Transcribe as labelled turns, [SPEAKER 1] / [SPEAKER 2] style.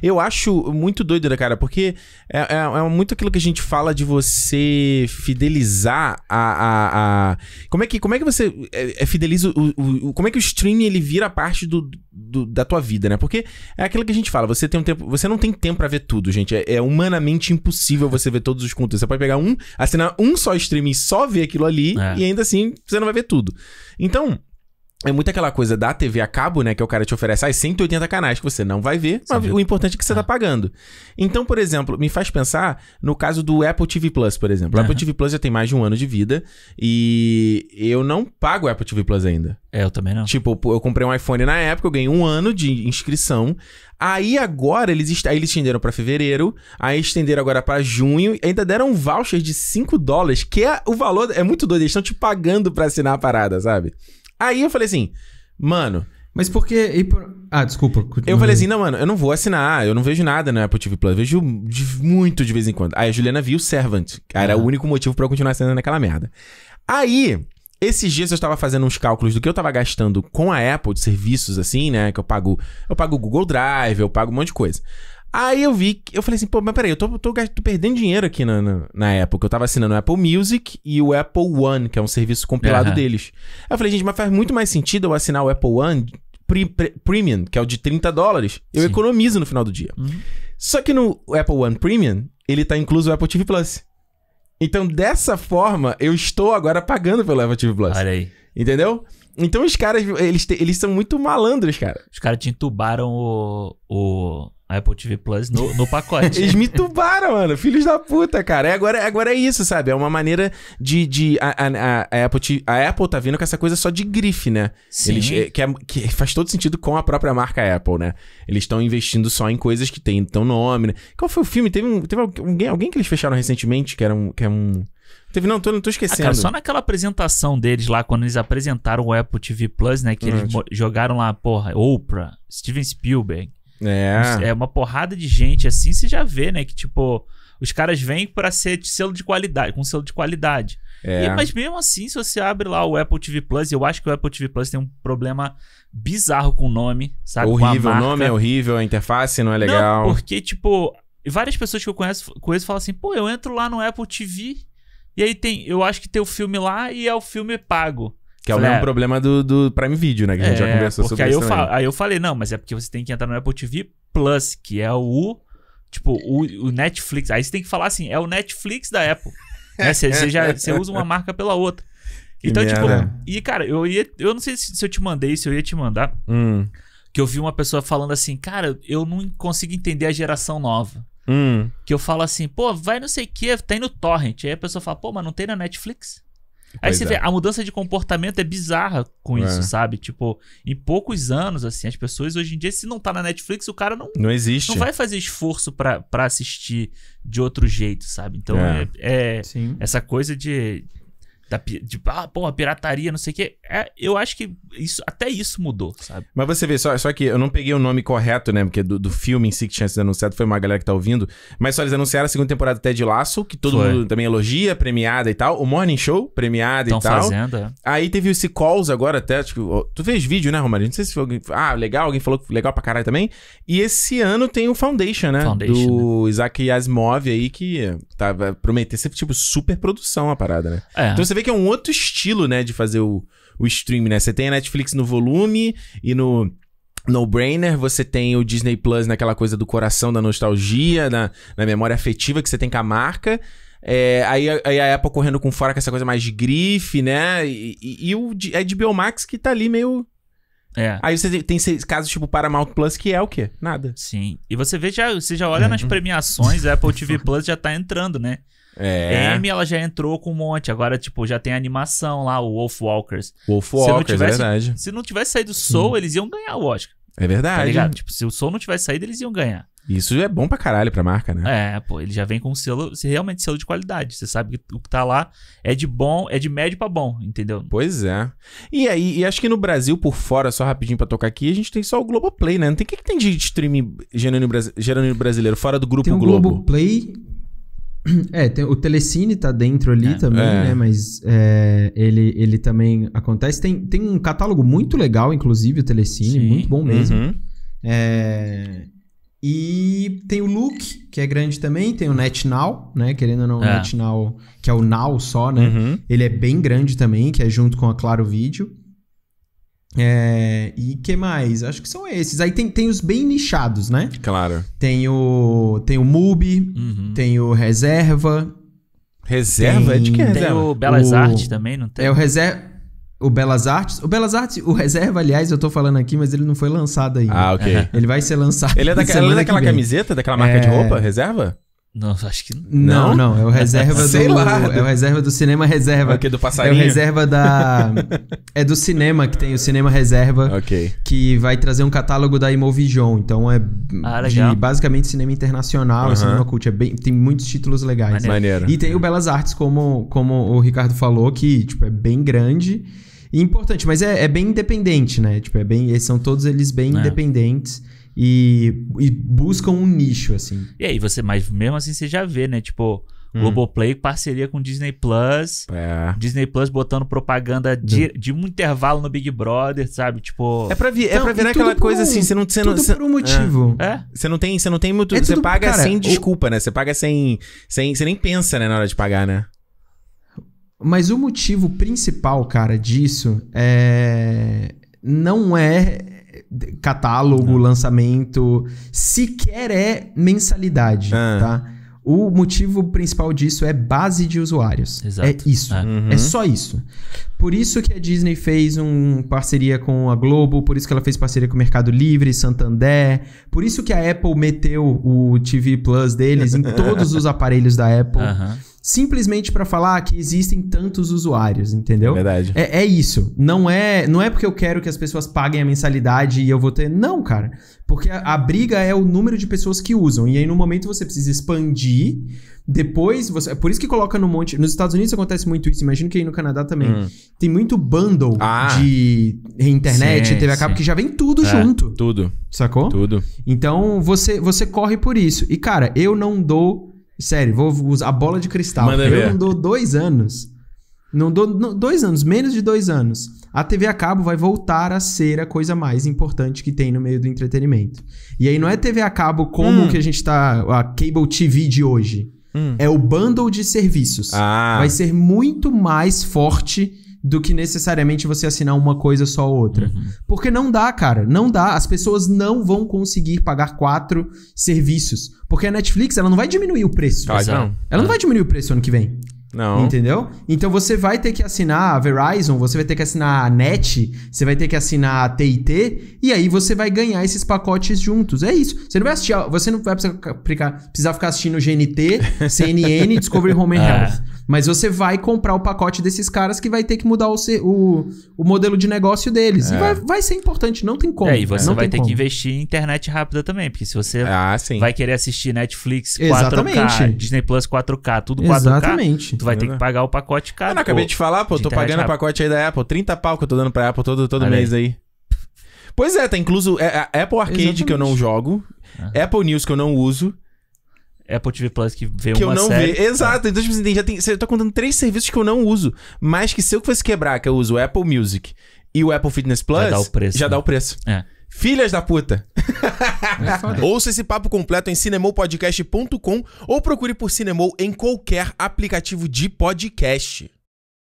[SPEAKER 1] Eu acho muito doido, né, cara? Porque é, é, é, muito aquilo que a gente fala de você fidelizar a. a, a... Como, é que, como é que você é, é fideliza o, o, o, Como é que o streaming ele vira parte do, do, da tua vida, né? Porque é aquilo que a gente fala, você tem um tempo. Você não tem tempo para ver tudo, gente. É, é, humanamente impossível você ver todos os conteúdos. Você pode pegar um, assinar um só streaming, só ver aquilo ali, é. e ainda assim você não vai ver tudo. Então é muito aquela coisa da TV a cabo, né? Que o cara te oferece aí 180 canais que você não vai ver, mas o importante é que você ah. tá pagando. Então, por exemplo, me faz pensar no caso do Apple TV Plus, por exemplo. O Apple TV Plus já tem mais de um ano de vida e eu não pago o Apple TV Plus ainda. É, eu também não. Tipo, eu comprei um iPhone na época, eu ganhei um ano de inscrição. Aí agora eles, aí eles estenderam para fevereiro, aí estenderam agora para junho, ainda deram um voucher de 5 dólares, que é o valor. É muito doido, eles estão te pagando para assinar a parada, sabe? Aí eu falei assim, mano. Mas por que. Ah, desculpa. Eu falei assim, não, mano, eu não vou assinar, eu não vejo nada no Apple TV Plus. Vejo de, muito de vez em quando. Aí a Juliana viu Servant. Era ah. o único motivo para eu continuar assinando naquela merda. Aí, esses dias eu estava fazendo uns cálculos do que eu estava gastando com a Apple de serviços assim, né? Que eu pago, eu pago Google Drive, eu pago um monte de coisa. Aí eu vi, eu falei assim, pô, mas peraí, eu tô, tô, tô perdendo dinheiro aqui na, na, na eu tava assinando o Apple Music e o Apple One, que é um serviço compilado uhum. deles. Aí eu falei, gente, mas faz muito mais sentido eu assinar o Apple One pre, pre, Premium, que é o de 30 dólares. Eu Sim. economizo no final do dia. Uhum. Só que no Apple One Premium, ele tá incluso o Apple TV Plus. Então, dessa forma, eu estou agora pagando pelo Apple TV Plus. Olha aí. Entendeu? Então, os caras,
[SPEAKER 2] eles, te, eles são muito malandros, cara. Os caras te entubaram o... o Apple TV Plus no, no pacote. Eles me tubaram, mano. Filhos da puta, cara. É, agora, é agora é isso, sabe?
[SPEAKER 1] É uma maneira de. de a, a, a, Apple, a Apple tá vindo com essa coisa só de grife, né? Sim. Eles, é, que, é, que faz todo sentido com a própria marca Apple, né? Eles estão investindo só em coisas que tem tão nome, né? Qual foi o filme? Teve, um, teve alguém, alguém que eles fecharam recentemente que era um. Que era é um...
[SPEAKER 2] Teve, não, tô, não tô esquecendo. Ah, cara, só naquela apresentação deles lá, quando eles apresentaram o Apple TV Plus, né? Que uhum. eles jogaram lá, porra, Oprah, Steven Spielberg. É. É uma porrada de gente assim, você já vê, né? Que tipo, os caras vêm para ser de selo de qualidade, com selo de qualidade. É. E, mas mesmo assim, se você abre lá o Apple TV Plus, eu acho que o Apple TV Plus tem um problema bizarro com o nome, sabe? Horrível, o nome é
[SPEAKER 1] horrível, a interface não é legal. Não,
[SPEAKER 2] porque, tipo, várias pessoas que eu conheço, conheço falam assim, pô, eu entro lá no Apple TV e aí tem, eu acho que tem o filme lá e é o filme pago. Que é o mesmo ah,
[SPEAKER 1] problema do, do Prime Video, né? Que a gente é, já conversou sobre aí isso. Eu
[SPEAKER 2] aí eu falei, não, mas é porque você tem que entrar no Apple TV Plus, que é o. Tipo, o, o Netflix. Aí você tem que falar assim, é o Netflix da Apple. Né, você, já você usa uma marca pela outra. Que então, tipo, merda. tipo. E, cara, eu ia. Eu não sei se, se eu te mandei, se eu ia te mandar. Hum. Que eu vi uma pessoa falando assim, cara, eu não consigo entender a geração nova. Hum. Que eu falo assim, pô, vai não sei o que, tá indo Torrent. Aí a pessoa fala, pô, mas não tem na Netflix? Aí você é. vê, a mudança de comportamento é bizarra com isso, é. sabe? Tipo, em poucos anos, assim, as pessoas hoje em dia, se não tá na Netflix, o cara não. Não existe. Não vai fazer esforço para assistir de outro jeito, sabe? Então é, é, é essa coisa de, da, de, ah, porra, pirataria, não sei o quê. É, eu acho que isso, até isso mudou, sabe?
[SPEAKER 1] Mas você vê, só, só que eu não peguei o nome correto, né? Porque do, do filme em Six Chances anunciado foi uma galera que tá ouvindo. Mas só eles anunciaram a segunda temporada até de Laço, que todo foi. mundo também elogia, premiada e tal. O Morning Show, premiada e tal. fazendo, é. Aí teve esse Calls agora até, acho que... Tu fez vídeo, né, Romário? Não sei se foi alguém... Ah, legal, alguém falou que legal pra caralho também. E esse ano tem o Foundation, né? Foundation, do né? Isaac Asimov aí, que tava tá, prometendo ser, tipo, super produção a parada, né? É. Então você vê que é um outro estilo, né, de fazer o, o stream, né? Você tem a Netflix no volume e no no-brainer, você tem o Disney Plus naquela coisa do coração, da nostalgia, na, na memória afetiva que você tem com a marca. É, aí, aí, a Apple correndo com fora com essa coisa mais grife, né? E, e, e o é de Biomax que tá ali meio. É. Aí você tem casos tipo Paramount Plus que é o quê? Nada. Sim.
[SPEAKER 2] E você vê já, você já olha nas uhum. premiações, a Apple TV Plus já tá entrando, né? É. M, ela já entrou com um monte. Agora, tipo, já tem animação lá, o Wolf Walkers. Wolf Walkers, é tivesse, é verdade. Se não tivesse saído o Soul, hum. eles iam ganhar o Oscar. É verdade. Tá tipo, se o Soul não tivesse saído, eles iam ganhar. Isso é bom pra caralho pra marca, né? É, pô, ele já vem com um selo, realmente selo de qualidade. Você sabe que o que tá lá é de bom, é de médio pra bom, entendeu? Pois é. E aí, e acho que no Brasil,
[SPEAKER 1] por fora, só rapidinho pra tocar aqui, a gente tem só o Globoplay, né? Não tem o que, que tem de streaming gerando brasileiro fora do grupo tem o Globo?
[SPEAKER 3] Globoplay, É, tem, o Telecine tá dentro ali é, também, é. né? Mas é, ele, ele também acontece. Tem, tem um catálogo muito legal, inclusive, o Telecine, Sim. muito bom mesmo. Uhum. É, e tem o Look, que é grande também, tem o NetNow, né? Querendo ou não, o é. NetNow, que é o Now só, né? Uhum. Ele é bem grande também, que é junto com a Claro Vídeo. É, e que mais? Acho que são esses. Aí tem, tem os bem nichados, né? Claro. Tem o, tem o MUBI, uhum. tem o Reserva.
[SPEAKER 2] Reserva? Tem, de que é reserva? Tem o Belas Artes também, não tem?
[SPEAKER 3] É o Reserva. O Belas Artes. O Belas Artes, o Reserva, aliás, eu tô falando aqui, mas ele não foi lançado ainda. Ah, ok. Ele vai ser
[SPEAKER 1] lançado. Ele é, daquela, ele é daquela camiseta, daquela marca é... de roupa, Reserva? Não, acho que não. Não, não. É o reserva Sei do. Lá. É o reserva do cinema reserva. Aqui do passarinho. É o é reserva da.
[SPEAKER 3] é do cinema que tem o cinema reserva. Ok. Que vai trazer um catálogo da Imovision. Então é ah, de basicamente cinema internacional, cinema cult. É bem, tem muitos títulos legais. Maneiro. E tem o Belas Artes, como, como o Ricardo falou, que tipo, é bem grande e importante, mas é, é bem independente, né? Tipo, é bem. São todos eles bem é. independentes e, e buscam um nicho, assim.
[SPEAKER 2] E aí você, mas mesmo assim você já vê, né? Tipo, Hum. Globoplay, parceria com Disney Plus. É. Disney Plus botando propaganda de, hum. de, um intervalo no Big Brother, sabe? Tipo. É pra, vi, então, é pra virar aquela coisa um, assim, você não. Você tudo não, você, por um motivo. É. é. Você não tem, você não tem
[SPEAKER 1] muito. É você tudo, paga cara, sem desculpa, né? Você paga sem, sem. Você nem pensa, né, na hora de pagar, né?
[SPEAKER 3] Mas o motivo principal, cara, disso é. Não é catálogo, é. lançamento, sequer é mensalidade, é. tá? O motivo principal disso é base de usuários.
[SPEAKER 2] É Exato. É isso. Uhum. É só isso.
[SPEAKER 3] Por isso que a Disney fez uma parceria com a Globo, por isso que ela fez parceria com o Mercado Livre, Santander, por isso que a Apple meteu o TV Plus deles em todos os aparelhos da Apple. Uhum simplesmente para falar que existem tantos usuários, entendeu? Verdade. É, é, isso. Não é, não é porque eu quero que as pessoas paguem a mensalidade e eu vou ter. Não, cara. Porque a, a briga é o número de pessoas que usam. E aí, no momento, você precisa expandir. Depois, você. É por isso que coloca no monte. Nos Estados Unidos acontece muito isso. Imagino que aí no Canadá também. Hum. Tem muito bundle ah, de internet, sim, TV a cabo, que já vem tudo é, junto. Tudo. Sacou? Tudo. Então, você, você corre por isso. E, cara, eu não dou Sério, vou usar a bola de cristal. Manda eu ver. não dou dois anos. Não dou não, dois anos, menos de dois anos. A TV a cabo vai voltar a ser a coisa mais importante que tem no meio do entretenimento. E aí não é TV a cabo como hum. que a gente tá. a cable TV de hoje. Hum. É o bundle de serviços. Ah. Vai ser muito mais forte do que necessariamente você assinar uma coisa só ou outra. Uhum. Porque não dá, cara. Não dá. As pessoas não vão conseguir pagar quatro serviços. Porque a Netflix, ela não vai diminuir o preço. Claro, não. Ela não vai diminuir o preço ano que vem. Não. Entendeu? Então você vai ter que assinar a Verizon, você vai ter que assinar a NET, você vai ter que assinar a TIT, e aí você vai ganhar esses pacotes juntos. É isso. Você não vai assistir, você não vai precisar ficar assistindo GNT, CNN, Discovery Home and é. Health. Mas você vai comprar o pacote desses caras que vai ter que mudar o, o, o modelo de negócio deles. É. E vai, vai, ser importante, não tem como. É, e você não vai ter como. que
[SPEAKER 2] investir em internet rápida também, porque se você ah, vai querer assistir Netflix 4K, Exatamente. Disney Plus 4K, tudo 4K, Exatamente. tu vai ter que pagar o pacote ah, caro. Eu não acabei de falar, pô, de tô pagando o pacote
[SPEAKER 1] aí da Apple, 30 pau que eu tô dando pra Apple
[SPEAKER 2] todo, todo mês aí.
[SPEAKER 1] Pois é, tá incluso a é, é, Apple Arcade Exatamente. que eu não jogo, Apple News que eu não
[SPEAKER 2] uso, Apple TV Plus que vê que uma série. Que eu não série,
[SPEAKER 1] Exato. Então, tipo assim, já tem, tá contando três serviços que eu não uso. Mas que se eu fosse quebrar, que eu uso o Apple Music e o Apple Fitness Plus... Já dá o preço. Já né? dá o preço. É. Filhas da puta! É Ouça esse papo completo em cinemopodcast.com ou procure por Cinemou em qualquer aplicativo de podcast.